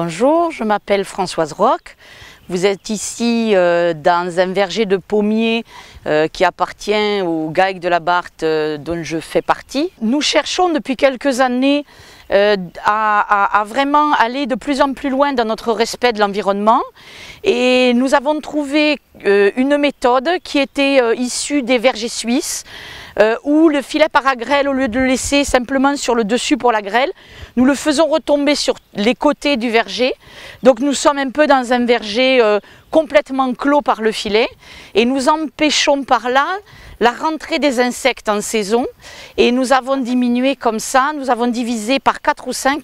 bonjour, je m'appelle Françoise Roch. Vous êtes ici euh, dans un verger de pommiers euh, qui appartient au GAEC de la Barthe euh, dont je fais partie. Nous cherchons depuis quelques années à, vraiment aller de plus en plus loin dans notre respect de l'environnement et nous avons trouvé une méthode qui était issue des vergers suisses euh, où le filet par grêle, au lieu de le laisser simplement sur le dessus pour la grêle, nous le faisons retomber sur les côtés du verger. Donc nous sommes un peu dans un verger euh, complètement clos par le filet et nous empêchons par là la rentrée des insectes en saison et nous avons diminué comme ça, nous avons divisé par 4 ou 5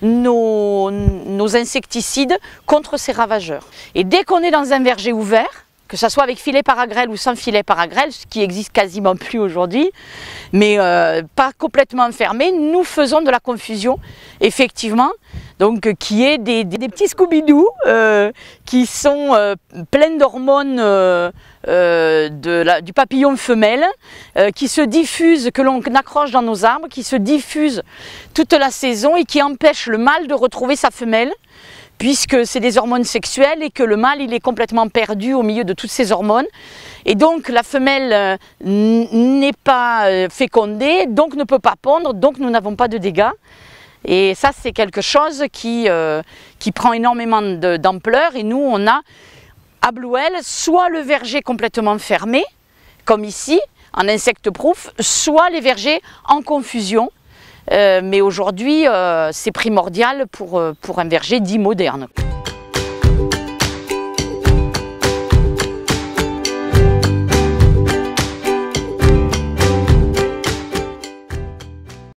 nos insecticides contre ces ravageurs. Et dès qu'on est dans un verger ouvert, que ce soit avec filet paragrel ou sans filet paragrel, ce qui existe quasiment plus aujourd'hui, mais euh, pas complètement fermé, nous faisons de la confusion, effectivement, donc euh, qui est des, des, petits Scooby-Doo euh, qui sont pleins d'hormones du papillon femelle, qui se diffusent, que l'on accroche dans nos arbres, qui se diffusent toute la saison et qui empêchent le mâle de retrouver sa femelle puisque c'est des hormones sexuelles et que le mâle il est complètement perdu au milieu de toutes ces hormones et donc la femelle euh, n'est pas euh, fécondée donc ne peut pas pondre donc nous n'avons pas de dégâts et ça c'est quelque chose qui, euh, qui prend énormément d'ampleur et nous on a à Blouel soit le verger complètement fermé comme ici en insecte proof soit les vergers en confusion euh, mais aujourd'hui, euh, c'est primordial pour, euh, pour un verger dit moderne.